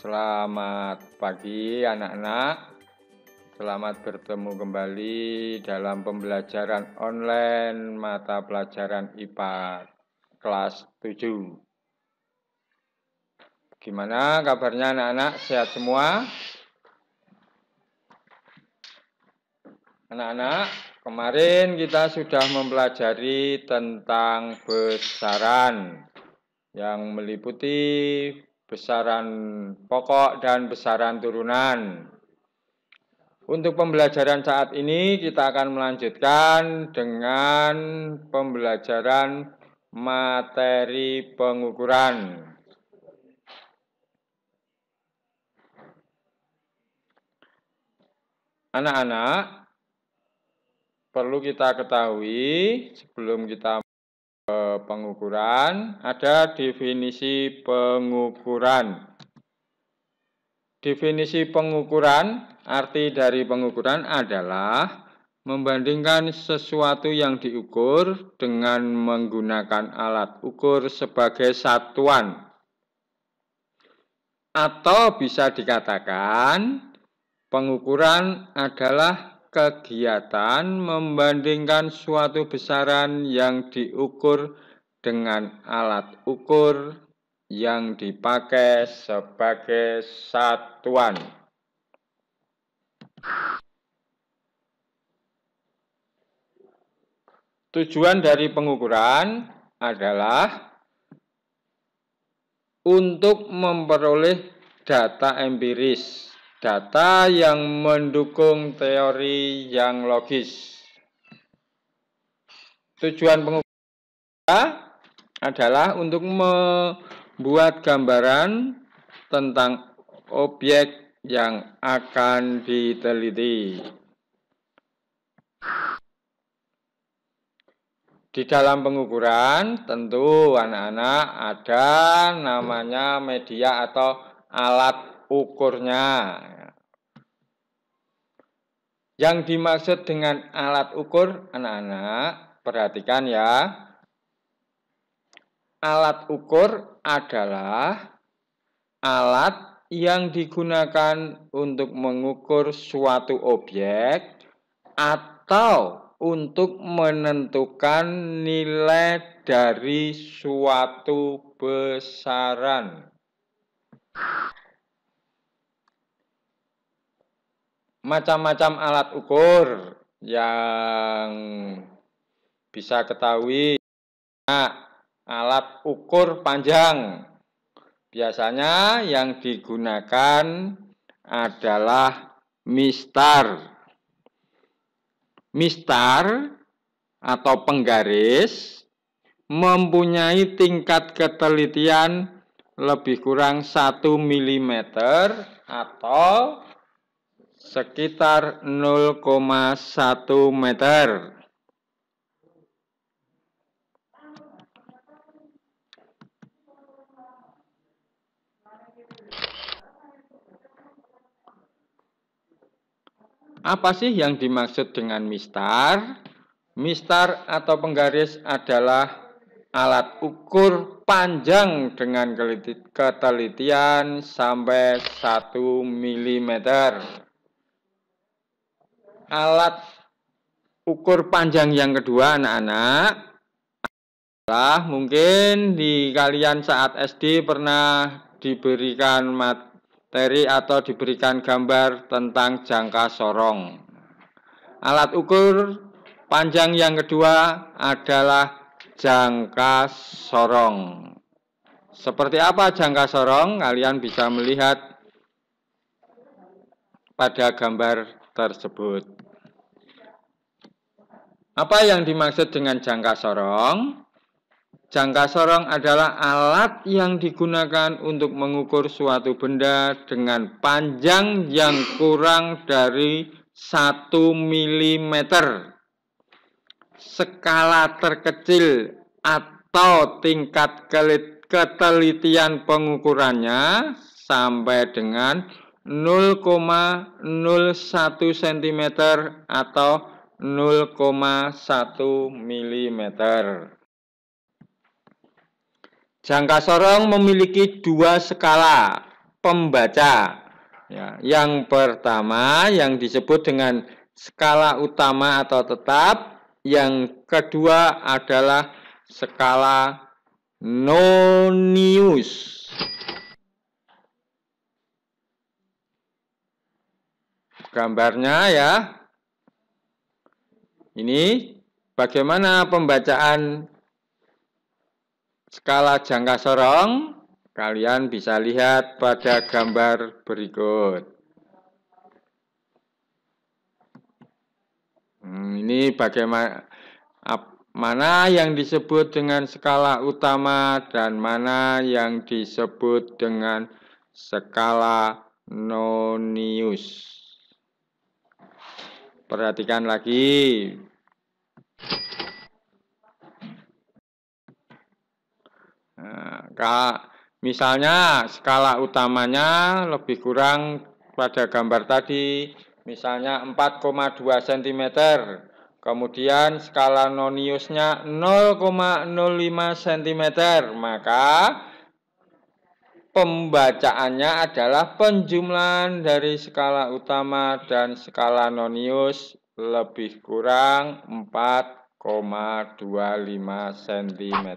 Selamat pagi anak-anak. Selamat bertemu kembali dalam pembelajaran online mata pelajaran IPA kelas 7. Gimana kabarnya anak-anak? Sehat semua? Anak-anak, kemarin kita sudah mempelajari tentang besaran yang meliputi besaran pokok dan besaran turunan. Untuk pembelajaran saat ini kita akan melanjutkan dengan pembelajaran materi pengukuran. Anak-anak, perlu kita ketahui sebelum kita Eh, pengukuran, ada definisi pengukuran. Definisi pengukuran, arti dari pengukuran adalah membandingkan sesuatu yang diukur dengan menggunakan alat ukur sebagai satuan. Atau bisa dikatakan pengukuran adalah kegiatan membandingkan suatu besaran yang diukur dengan alat ukur yang dipakai sebagai satuan. Tujuan dari pengukuran adalah untuk memperoleh data empiris data yang mendukung teori yang logis. Tujuan pengukuran adalah untuk membuat gambaran tentang objek yang akan diteliti. Di dalam pengukuran tentu anak-anak ada namanya media atau alat ukurnya. Yang dimaksud dengan alat ukur, anak-anak, perhatikan ya. Alat ukur adalah alat yang digunakan untuk mengukur suatu objek atau untuk menentukan nilai dari suatu besaran. macam-macam alat ukur yang bisa ketahui nah, alat ukur panjang biasanya yang digunakan adalah mistar mistar atau penggaris mempunyai tingkat ketelitian lebih kurang 1 mm atau sekitar 0,1 meter. Apa sih yang dimaksud dengan mistar? Mistar atau penggaris adalah alat ukur panjang dengan ketelitian sampai 1 mm alat ukur panjang yang kedua anak-anak adalah mungkin di kalian saat SD pernah diberikan materi atau diberikan gambar tentang jangka sorong. Alat ukur panjang yang kedua adalah jangka sorong. Seperti apa jangka sorong? Kalian bisa melihat pada gambar tersebut. Apa yang dimaksud dengan jangka sorong? Jangka sorong adalah alat yang digunakan untuk mengukur suatu benda dengan panjang yang kurang dari 1 mm. Skala terkecil atau tingkat ketelitian pengukurannya sampai dengan 0,01 cm atau 0,1 mm. Jangka sorong memiliki dua skala pembaca. Ya, yang pertama yang disebut dengan skala utama atau tetap, yang kedua adalah skala nonius. Gambarnya ya, ini bagaimana pembacaan skala jangka sorong? Kalian bisa lihat pada gambar berikut. Hmm, ini bagaimana ap, mana yang disebut dengan skala utama dan mana yang disebut dengan skala nonius. Perhatikan lagi. Nah, misalnya skala utamanya lebih kurang pada gambar tadi, misalnya 4,2 cm. Kemudian skala noniusnya 0,05 cm, maka pembacaannya adalah penjumlahan dari skala utama dan skala nonius lebih kurang 4,25 cm.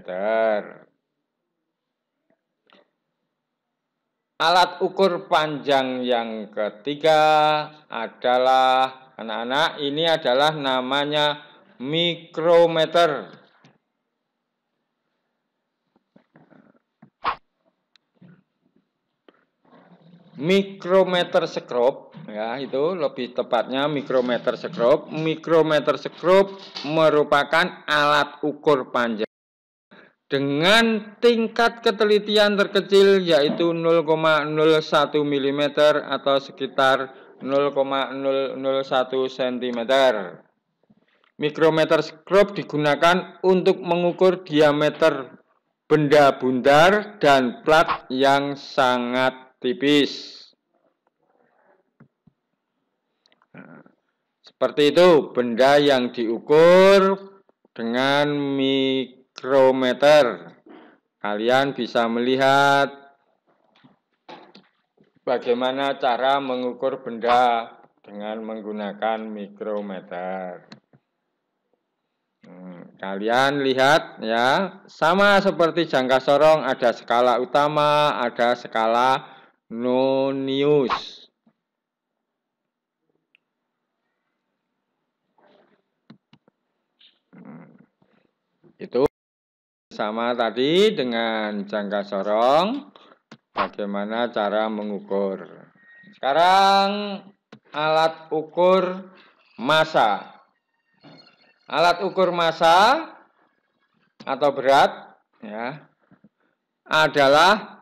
Alat ukur panjang yang ketiga adalah anak-anak ini adalah namanya mikrometer. mikrometer sekrup ya itu lebih tepatnya mikrometer sekrup mikrometer sekrup merupakan alat ukur panjang dengan tingkat ketelitian terkecil yaitu 0,01 mm atau sekitar 0,001 cm mikrometer sekrup digunakan untuk mengukur diameter benda bundar dan plat yang sangat tipis. seperti itu benda yang diukur dengan mikrometer. Kalian bisa melihat bagaimana cara mengukur benda dengan menggunakan mikrometer. Hmm, kalian lihat ya, sama seperti jangka sorong ada skala utama, ada skala nonius hmm. itu sama tadi dengan jangka sorong bagaimana cara mengukur sekarang alat ukur massa alat ukur massa atau berat ya adalah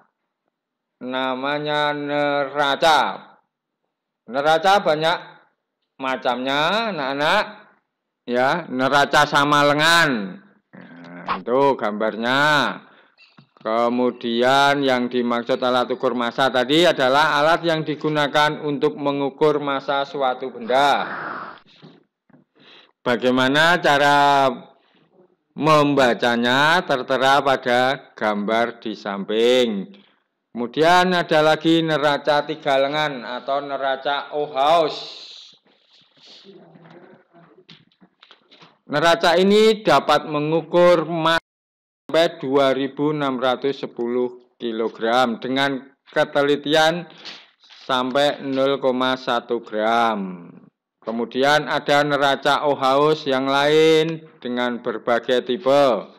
namanya neraca. Neraca banyak macamnya, anak-anak. Ya, neraca sama lengan. Nah, itu gambarnya. Kemudian yang dimaksud alat ukur massa tadi adalah alat yang digunakan untuk mengukur massa suatu benda. Bagaimana cara membacanya tertera pada gambar di samping. Kemudian ada lagi neraca tiga lengan atau neraca Ohaus. Neraca ini dapat mengukur sampai 2610 kg dengan ketelitian sampai 0,1 gram. Kemudian ada neraca Ohaus yang lain dengan berbagai tipe.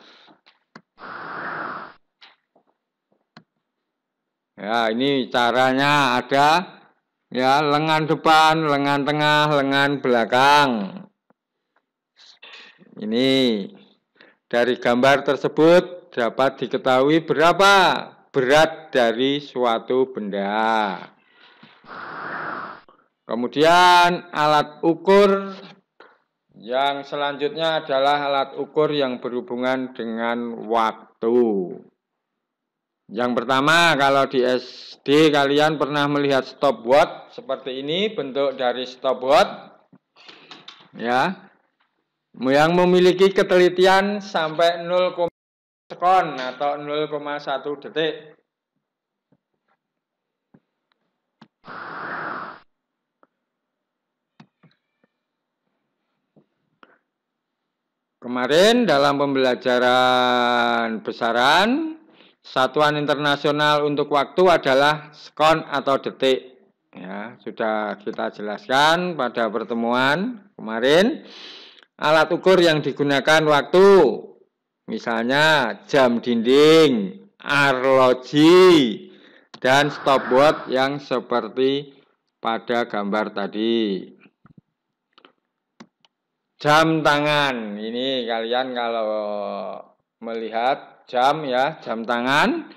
Ya, ini caranya ada ya lengan depan, lengan tengah, lengan belakang. Ini dari gambar tersebut dapat diketahui berapa berat dari suatu benda. Kemudian alat ukur yang selanjutnya adalah alat ukur yang berhubungan dengan waktu. Yang pertama, kalau di SD kalian pernah melihat stopwatch seperti ini, bentuk dari stopwatch. Ya. Yang memiliki ketelitian sampai 0, sekon atau 0,1 detik. Kemarin dalam pembelajaran besaran Satuan internasional untuk waktu adalah sekon atau detik. Ya, sudah kita jelaskan pada pertemuan kemarin. Alat ukur yang digunakan waktu misalnya jam dinding, arloji, dan stopwatch yang seperti pada gambar tadi. Jam tangan ini kalian kalau melihat jam ya, jam tangan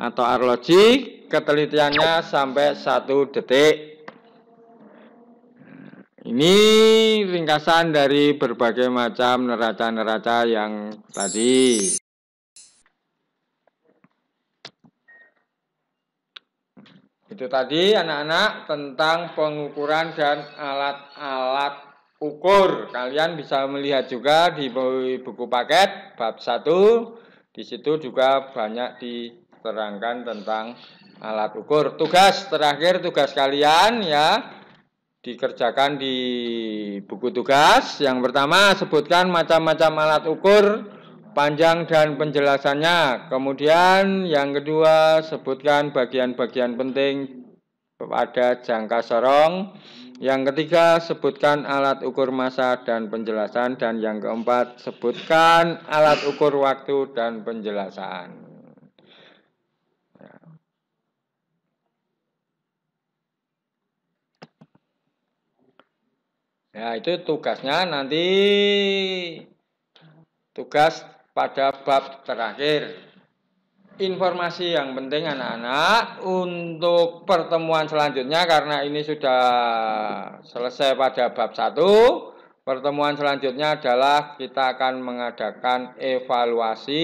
atau arloji, ketelitiannya sampai satu detik. Ini ringkasan dari berbagai macam neraca-neraca yang tadi. Itu tadi anak-anak tentang pengukuran dan alat-alat ukur. Kalian bisa melihat juga di buku paket bab 1. Di situ juga banyak diterangkan tentang alat ukur. Tugas terakhir tugas kalian ya dikerjakan di buku tugas. Yang pertama sebutkan macam-macam alat ukur panjang dan penjelasannya. Kemudian yang kedua sebutkan bagian-bagian penting pada jangka sorong yang ketiga, sebutkan alat ukur masa dan penjelasan. Dan yang keempat, sebutkan alat ukur waktu dan penjelasan. Ya, itu tugasnya nanti tugas pada bab terakhir informasi yang penting anak-anak untuk pertemuan selanjutnya karena ini sudah selesai pada bab 1 pertemuan selanjutnya adalah kita akan mengadakan evaluasi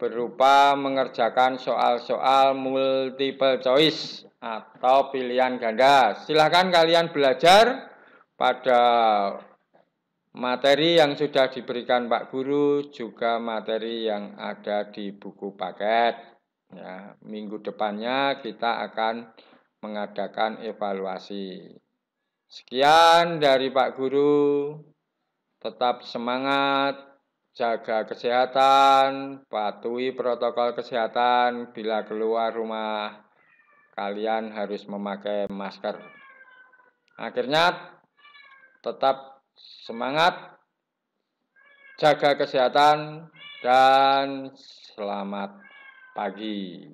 berupa mengerjakan soal-soal multiple choice atau pilihan ganda silahkan kalian belajar pada Materi yang sudah diberikan Pak Guru juga materi yang ada di buku paket. Ya, minggu depannya kita akan mengadakan evaluasi. Sekian dari Pak Guru. Tetap semangat, jaga kesehatan, patuhi protokol kesehatan bila keluar rumah. Kalian harus memakai masker. Akhirnya tetap semangat, jaga kesehatan, dan selamat pagi.